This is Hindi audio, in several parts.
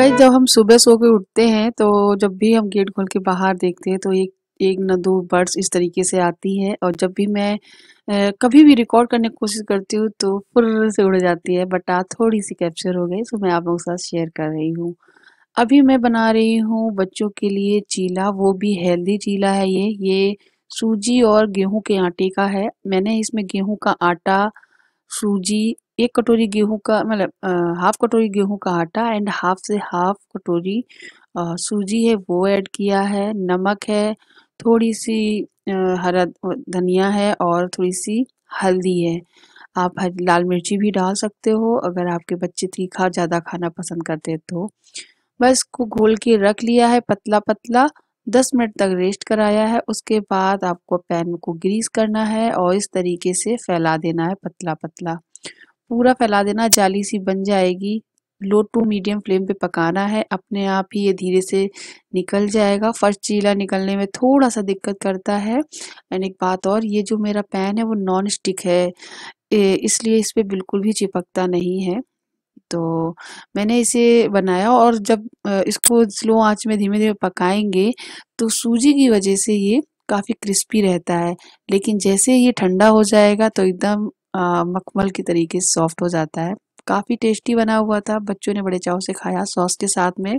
गाइज जब हम सुबह सो के उठते हैं तो जब भी हम गेट खोल के बाहर देखते हैं तो एक एक न दो बर्ड्स इस तरीके से आती है और जब भी मैं ए, कभी भी रिकॉर्ड करने की कोशिश करती हूँ तो फुर से उड़ जाती है बट आज थोड़ी सी कैप्चर हो गई सो तो मैं आप लोगों के साथ शेयर कर रही हूँ अभी मैं बना रही हूँ बच्चों के लिए चीला वो भी हेल्दी चीला है ये ये सूजी और गेहूँ के आटे का है मैंने इसमें गेहूँ का आटा सूजी एक कटोरी गेहूं का मतलब हाफ कटोरी गेहूं का आटा एंड हाफ से हाफ कटोरी सूजी है वो ऐड किया है नमक है थोड़ी सी हरा धनिया है और थोड़ी सी हल्दी है आप लाल मिर्ची भी डाल सकते हो अगर आपके बच्चे तीखा ज़्यादा खाना पसंद करते हैं तो बस को घोल के रख लिया है पतला पतला दस मिनट तक रेस्ट कराया है उसके बाद आपको पैन को ग्रीस करना है और इस तरीके से फैला देना है पतला पतला पूरा फैला देना जाली सी बन जाएगी लो टू मीडियम फ्लेम पे पकाना है अपने आप ही ये धीरे से निकल जाएगा फर्स्ट चीला निकलने में थोड़ा सा दिक्कत करता है एंड एक बात और ये जो मेरा पैन है वो नॉन स्टिक है इसलिए इस पर बिल्कुल भी चिपकता नहीं है तो मैंने इसे बनाया और जब इसको स्लो आंच में धीमे धीमे पकाएंगे तो सूजी की वजह से ये काफ़ी क्रिस्पी रहता है लेकिन जैसे ये ठंडा हो जाएगा तो एकदम मखमल की तरीके से सॉफ्ट हो जाता है काफ़ी टेस्टी बना हुआ था बच्चों ने बड़े चाव से खाया सॉस के साथ में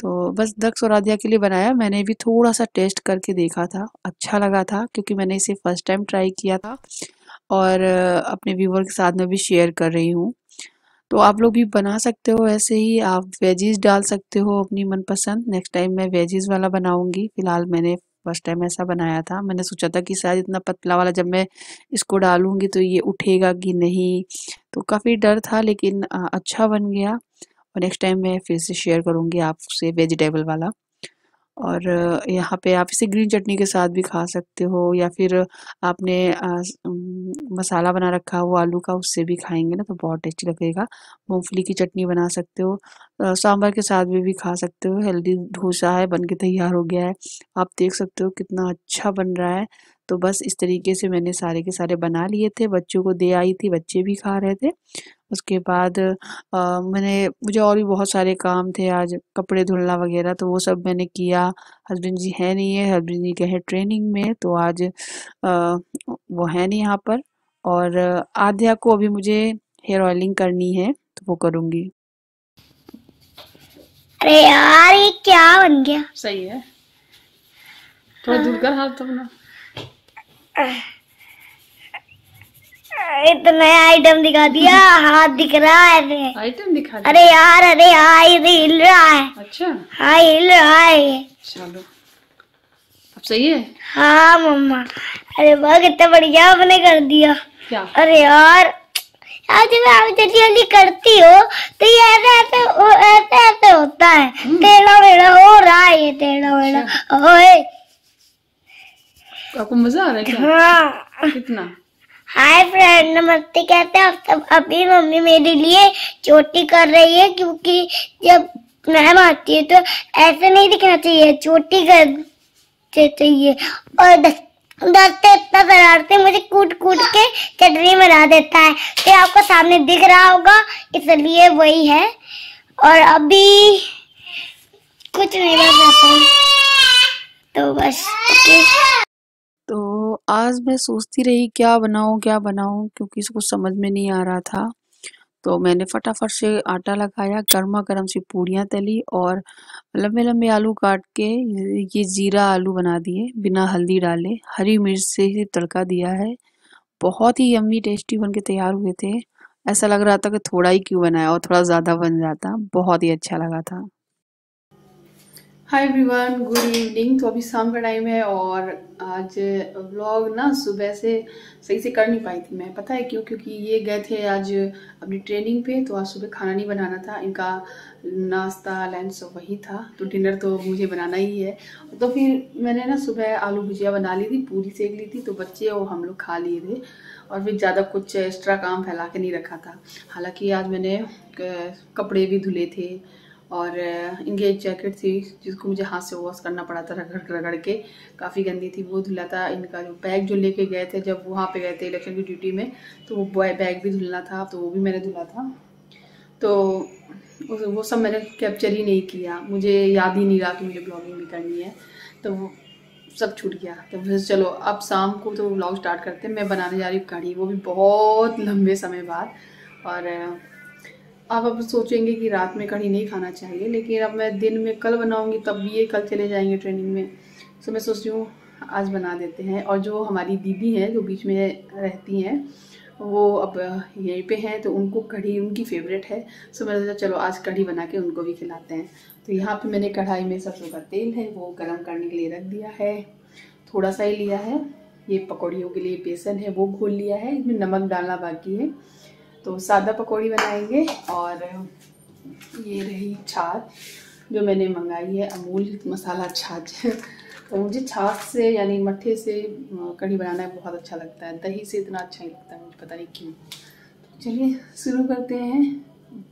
तो बस दक्ष और आदिया के लिए बनाया मैंने भी थोड़ा सा टेस्ट करके देखा था अच्छा लगा था क्योंकि मैंने इसे फ़र्स्ट टाइम ट्राई किया था और अपने व्यूवर के साथ में भी शेयर कर रही हूँ तो आप लोग भी बना सकते हो ऐसे ही आप वेजीज डाल सकते हो अपनी मनपसंद नेक्स्ट टाइम मैं वेजीज वाला बनाऊंगी फ़िलहाल मैंने फर्स्ट टाइम ऐसा बनाया था मैंने सोचा था कि शायद इतना पतला वाला जब मैं इसको डालूंगी तो ये उठेगा कि नहीं तो काफ़ी डर था लेकिन अच्छा बन गया और नेक्स्ट टाइम मैं फिर से शेयर करूंगी आपसे वेजिटेबल वाला और यहाँ पे आप इसे ग्रीन चटनी के साथ भी खा सकते हो या फिर आपने मसाला बना रखा वो आलू का उससे भी खाएंगे ना तो बहुत टेस्टी लगेगा मूंगफली की चटनी बना सकते हो सांभर के साथ भी भी खा सकते हो हेल्दी डोसा है बन के तैयार हो गया है आप देख सकते हो कितना अच्छा बन रहा है तो बस इस तरीके से मैंने सारे के सारे बना लिए थे बच्चों को दे आई थी बच्चे भी खा रहे थे उसके बाद आ, मैंने मुझे और भी बहुत सारे काम थे आज कपड़े धुलना वगैरह तो वो सब मैंने किया हस्बैंड जी है नहीं है हस्बैंड जी कहे ट्रेनिंग में तो आज आ, वो है नहीं यहाँ पर और आध्या को अभी मुझे हेयर ऑयलिंग करनी है तो वो करूंगी अरे यार ये क्या बन गया सही है थोड़ा दूर कर हाथ तो अपना इतना आइटम दिखा दिया हाथ दिख रहा है अरे आइटम दिखा अरे यार अरे हाँ, यार तो हिल रहा है अच्छा हाँ हिल रहा है चलो अब सही है हाँ मम्मा अरे वाह कितना बढ़िया आपने कर दिया क्या अरे यार यार जब आप जल्दी जल्दी करती हो तो ये ऐसे ऐसे ऐसे ऐसे होता है हम्म। टेढ़ा मेढ़ा हो रहा है ये टेढ़ा मेढ़ा अच्छा। ओए आपको मजा आ रहा है क्या हाँ कितना हाय फ्रेंड नमस्ते कहते हैं आप सब अभी मम्मी मेरे लिए चोटी कर रही है क्योंकि जब मैम आती है तो ऐसे नहीं दिखना चाहिए चोटी कर चाहिए और डरते इतना डरते मुझे कूट कूट के चटनी बना देता है तो आपको सामने दिख रहा होगा इसलिए वही है और अभी कुछ नहीं बना तो बस ओके तो आज मैं सोचती रही क्या बनाऊं क्या बनाऊं क्योंकि इसको समझ में नहीं आ रहा था तो मैंने फटाफट से आटा लगाया गर्मा गर्म सी पूड़ियाँ तली और लंबे लंबे आलू काट के ये ज़ीरा आलू बना दिए बिना हल्दी डाले हरी मिर्च से ही तड़का दिया है बहुत ही यम्मी टेस्टी बन के तैयार हुए थे ऐसा लग रहा था कि थोड़ा ही क्यों बनाया और थोड़ा ज़्यादा बन जाता बहुत ही अच्छा लगा था हाय एवरीवन गुड इवनिंग तो अभी शाम का टाइम है और आज व्लॉग ना सुबह से सही से कर नहीं पाई थी मैं पता है क्यों क्योंकि ये गए थे आज अपनी ट्रेनिंग पे तो आज सुबह खाना नहीं बनाना था इनका नाश्ता लंच वही था तो डिनर तो मुझे बनाना ही है तो फिर मैंने ना सुबह आलू भुजिया बना ली थी पूरी सेक ली थी तो बच्चे वो हम लोग खा लिए थे और फिर ज़्यादा कुछ एक्स्ट्रा काम फैला के नहीं रखा था हालाँकि आज मैंने कपड़े भी धुले थे और इनकी एक जैकेट थी जिसको मुझे हाथ से वॉश करना पड़ा था रगड़ रगड़ के काफ़ी गंदी थी वो धुला था इनका जो बैग जो लेके गए थे जब वहाँ पे गए थे इलेक्शन की ड्यूटी में तो वो बैग भी धुलना था तो वो भी मैंने धुला था तो वो सब मैंने कैप्चर ही नहीं किया मुझे याद ही नहीं रहा कि मुझे ब्लॉगिंग भी करनी है तो सब छूट गया तो फिर चलो अब शाम को तो ब्लॉग स्टार्ट करते मैं बनाने जा रही हूँ कड़ी वो भी बहुत लंबे समय बाद और आप अब सोचेंगे कि रात में कढ़ी नहीं खाना चाहिए लेकिन अब मैं दिन में कल बनाऊंगी तब भी ये कल चले जाएंगे ट्रेनिंग में सो मैं सोच रही हूँ आज बना देते हैं और जो हमारी दीदी हैं जो बीच में रहती हैं वो अब यहीं पे हैं तो उनको कढ़ी उनकी फेवरेट है सो मैंने सोचा चलो आज कढ़ी बना के उनको भी खिलाते हैं तो यहाँ पर मैंने कढ़ाई में सरसों का तेल है वो गर्म करने के लिए रख दिया है थोड़ा सा ही लिया है ये पकौड़ियों के लिए बेसन है वो घोल लिया है इसमें नमक डालना बाकी है तो सादा पकौड़ी बनाएंगे और ये रही छाछ जो मैंने मंगाई है अमूल मसाला छाछ तो मुझे छाछ से यानी मट्ठे से कढ़ी बनाना बहुत अच्छा लगता है दही से इतना अच्छा ही लगता है मुझे पता नहीं क्यों तो चलिए शुरू करते हैं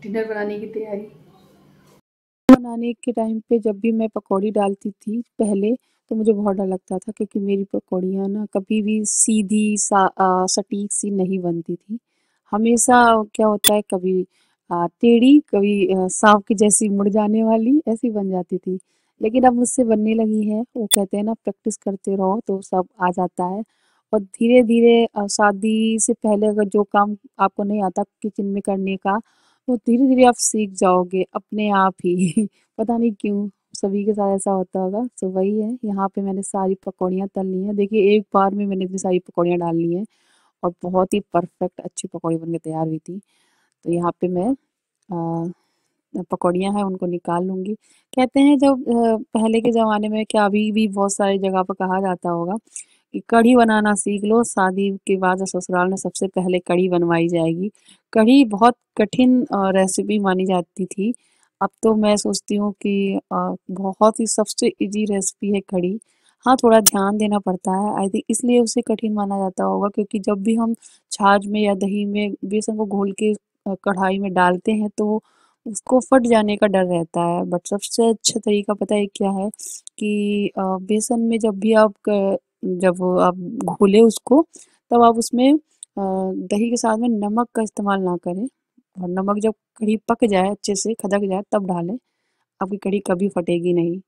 डिनर बनाने की तैयारी बनाने के टाइम पे जब भी मैं पकौड़ी डालती थी पहले तो मुझे बहुत डर लगता था क्योंकि मेरी पकौड़ियाँ ना कभी भी सीधी सा आ, सटीक सी नहीं बनती थी हमेशा क्या होता है कभी टेढ़ी कभी सांप की जैसी मुड़ जाने वाली ऐसी बन जाती थी लेकिन अब मुझसे बनने लगी है वो कहते हैं ना प्रैक्टिस करते रहो तो सब आ जाता है और धीरे धीरे शादी से पहले अगर जो काम आपको नहीं आता किचन में करने का वो धीरे धीरे आप सीख जाओगे अपने आप ही पता नहीं क्यों सभी के साथ ऐसा होता होगा तो वही है यहाँ पे मैंने सारी पकौड़ियाँ तल ली हैं देखिए एक बार में मैंने इतनी सारी पकौड़ियाँ डाल ली हैं और बहुत ही परफेक्ट अच्छी पकौड़ी बन के तैयार हुई थी तो यहाँ पे मैं पकौड़ियाँ हैं उनको निकाल लूँगी कहते हैं जब पहले के ज़माने में क्या अभी भी बहुत सारी जगह पर कहा जाता होगा कि कढ़ी बनाना सीख लो शादी के बाद ससुराल में सबसे पहले कढ़ी बनवाई जाएगी कढ़ी बहुत कठिन रेसिपी मानी जाती थी अब तो मैं सोचती हूँ कि बहुत ही सबसे इजी रेसिपी है कढ़ी हाँ थोड़ा ध्यान देना पड़ता है आई थिंक इसलिए उसे कठिन माना जाता होगा क्योंकि जब भी हम छाछ में या दही में बेसन को घोल के कढ़ाई में डालते हैं तो उसको फट जाने का डर रहता है बट सबसे अच्छा तरीका पता है क्या है कि बेसन में जब भी आप जब आप घोले उसको तब आप उसमें दही के साथ में नमक का इस्तेमाल ना करें और नमक जब कढ़ी पक जाए अच्छे से खदक जाए तब डालें आपकी कढ़ी कभी फटेगी नहीं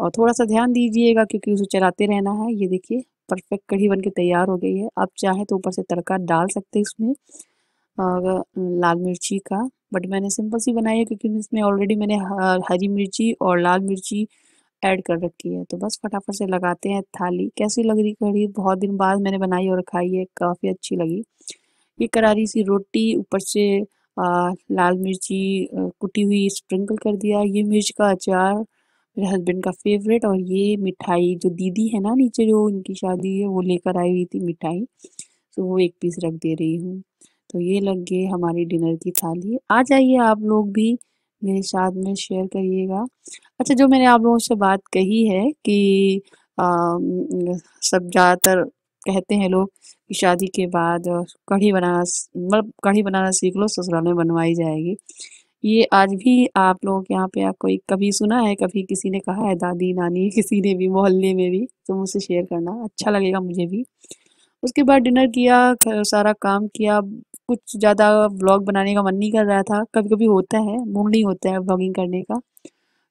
और थोड़ा सा ध्यान दीजिएगा क्योंकि उसे चलाते रहना है ये देखिए परफेक्ट कढ़ी बन के तैयार हो गई है आप चाहें तो ऊपर से तड़का डाल सकते हैं इसमें और लाल मिर्ची का बट मैंने सिंपल सी बनाई है क्योंकि इसमें ऑलरेडी मैंने हरी मिर्ची और लाल मिर्ची ऐड कर रखी है तो बस फटाफट से लगाते हैं थाली कैसी लग रही कढ़ी बहुत दिन बाद मैंने बनाई और खाई है काफ़ी अच्छी लगी ये करारी सी रोटी ऊपर से आ, लाल मिर्ची कुटी हुई स्प्रिंकल कर दिया ये मिर्च का अचार मेरे हस्बैंड का फेवरेट और ये मिठाई जो दीदी है ना नीचे जो इनकी शादी है वो लेकर आई हुई थी मिठाई तो वो एक पीस रख दे रही हूँ तो ये लग गए हमारी डिनर की थाली आ जाइए आप लोग भी मेरे साथ में शेयर करिएगा अच्छा जो मैंने आप लोगों से बात कही है कि आ, सब ज़्यादातर कहते हैं लोग कि शादी के बाद कढ़ी बनाना मतलब कढ़ी बनाना सीख लो ससुराल में बनवाई जाएगी ये आज भी आप लोगों के यहाँ पे आप कोई कभी सुना है कभी किसी ने कहा है दादी नानी किसी ने भी मोहल्ले में भी तो मुझसे शेयर करना अच्छा लगेगा मुझे भी उसके बाद डिनर किया सारा काम किया कुछ ज़्यादा ब्लॉग बनाने का मन नहीं कर रहा था कभी कभी होता है मूड नहीं होता है ब्लॉगिंग करने का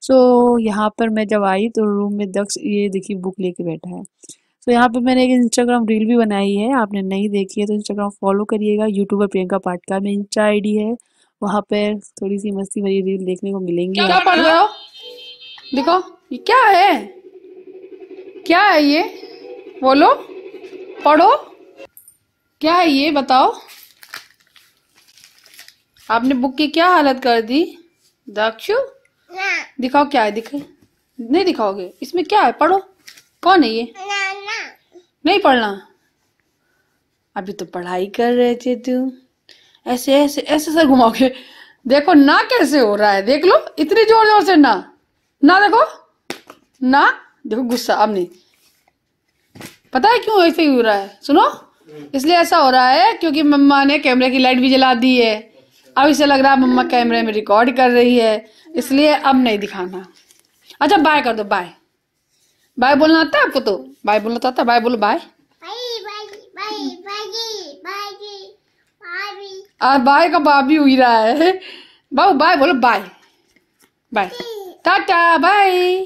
सो so, यहाँ पर मैं जब आई तो रूम में दक्ष ये देखिए बुक लेके बैठा है सो so, यहाँ पर मैंने एक इंस्टाग्राम रील भी बनाई है आपने नहीं देखी है तो इंस्टाग्राम फॉलो करिएगा यूट्यूबर प्रियंका पाटका में इंस्टा आई है वहां पे थोड़ी सी मस्ती भरी रील देखने को मिलेंगी क्या पढ़ रहे हो देखो ये क्या है क्या है ये बोलो पढ़ो क्या है ये बताओ आपने बुक की क्या हालत कर दी दाक्षु दिखाओ क्या है दिखे नहीं दिखाओगे इसमें क्या है पढ़ो कौन है ये ना, ना। नहीं पढ़ना अभी तो पढ़ाई कर रहे थे तुम ऐसे ऐसे ऐसे सर घुमाओगे देखो ना कैसे हो रहा है देख लो इतनी जोर जोर से ना ना देखो ना देखो गुस्सा अब नहीं पता है क्यों ऐसे हो रहा है सुनो इसलिए ऐसा हो रहा है क्योंकि मम्मा ने कैमरे की लाइट भी जला दी है अब इसे लग रहा है मम्मा कैमरे में रिकॉर्ड कर रही है इसलिए अब नहीं दिखाना अच्छा बाय कर दो बाय बाय बोलना आता है आपको तो बाय बोलना तो आता है बाय बोलो बाय बाय बाय का बाबी हुई रहा है बाबू बाय बोलो बाय बाय टाटा हाँ, बाय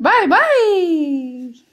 बाय बाय